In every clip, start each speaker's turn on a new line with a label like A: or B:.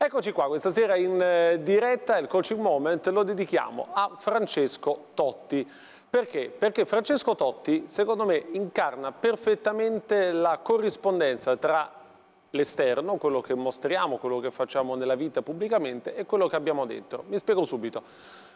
A: Eccoci qua, questa sera in eh, diretta il coaching moment lo dedichiamo a Francesco Totti. Perché? Perché Francesco Totti, secondo me, incarna perfettamente la corrispondenza tra l'esterno, quello che mostriamo, quello che facciamo nella vita pubblicamente e quello che abbiamo dentro. Mi spiego subito.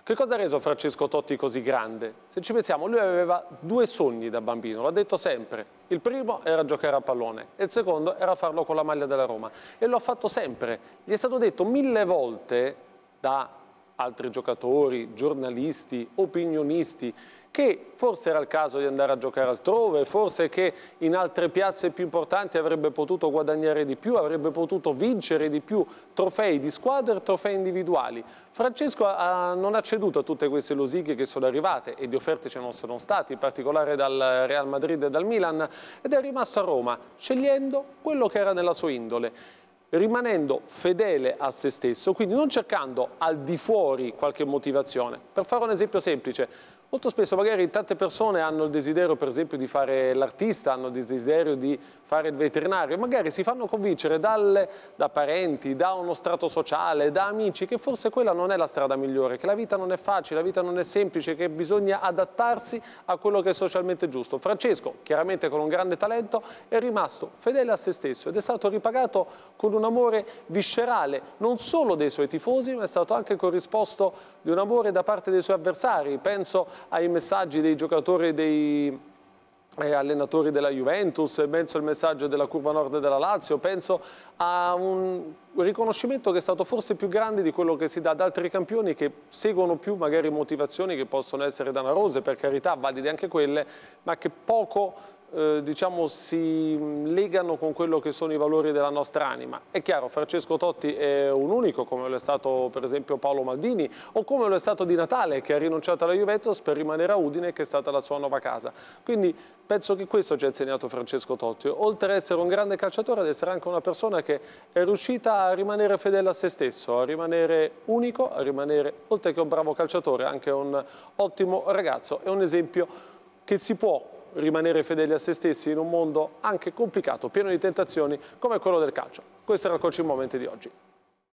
A: Che cosa ha reso Francesco Totti così grande? Se ci pensiamo, lui aveva due sogni da bambino, l'ha detto sempre. Il primo era giocare a pallone e il secondo era farlo con la maglia della Roma. E lo ha fatto sempre. Gli è stato detto mille volte da altri giocatori, giornalisti, opinionisti, che forse era il caso di andare a giocare altrove, forse che in altre piazze più importanti avrebbe potuto guadagnare di più, avrebbe potuto vincere di più trofei di squadra e trofei individuali. Francesco ha, non ha ceduto a tutte queste losighe che sono arrivate e di offerte ce ne sono state, in particolare dal Real Madrid e dal Milan, ed è rimasto a Roma, scegliendo quello che era nella sua indole rimanendo fedele a se stesso, quindi non cercando al di fuori qualche motivazione. Per fare un esempio semplice, Molto spesso magari tante persone hanno il desiderio per esempio di fare l'artista, hanno il desiderio di fare il veterinario e magari si fanno convincere dalle, da parenti, da uno strato sociale, da amici che forse quella non è la strada migliore, che la vita non è facile, la vita non è semplice, che bisogna adattarsi a quello che è socialmente giusto. Francesco, chiaramente con un grande talento, è rimasto fedele a se stesso ed è stato ripagato con un amore viscerale, non solo dei suoi tifosi ma è stato anche corrisposto di un amore da parte dei suoi avversari. Penso ai messaggi dei giocatori e dei eh, allenatori della Juventus, penso al messaggio della curva nord della Lazio, penso a un riconoscimento che è stato forse più grande di quello che si dà ad altri campioni che seguono più magari motivazioni che possono essere danarose, per carità, valide anche quelle, ma che poco eh, diciamo, si mm, legano con quello che sono i valori della nostra anima. È chiaro, Francesco Totti è un unico, come lo è stato per esempio Paolo Maldini, o come lo è stato Di Natale, che ha rinunciato alla Juventus per rimanere a Udine, che è stata la sua nuova casa. Quindi penso che questo ci ha insegnato Francesco Totti, oltre ad essere un grande calciatore, ad essere anche una persona che è riuscita a rimanere fedele a se stesso, a rimanere unico, a rimanere, oltre che un bravo calciatore, anche un ottimo ragazzo È un esempio che si può rimanere fedeli a se stessi in un mondo anche complicato, pieno di tentazioni come quello del calcio. Questo era il Coaching Moment di oggi.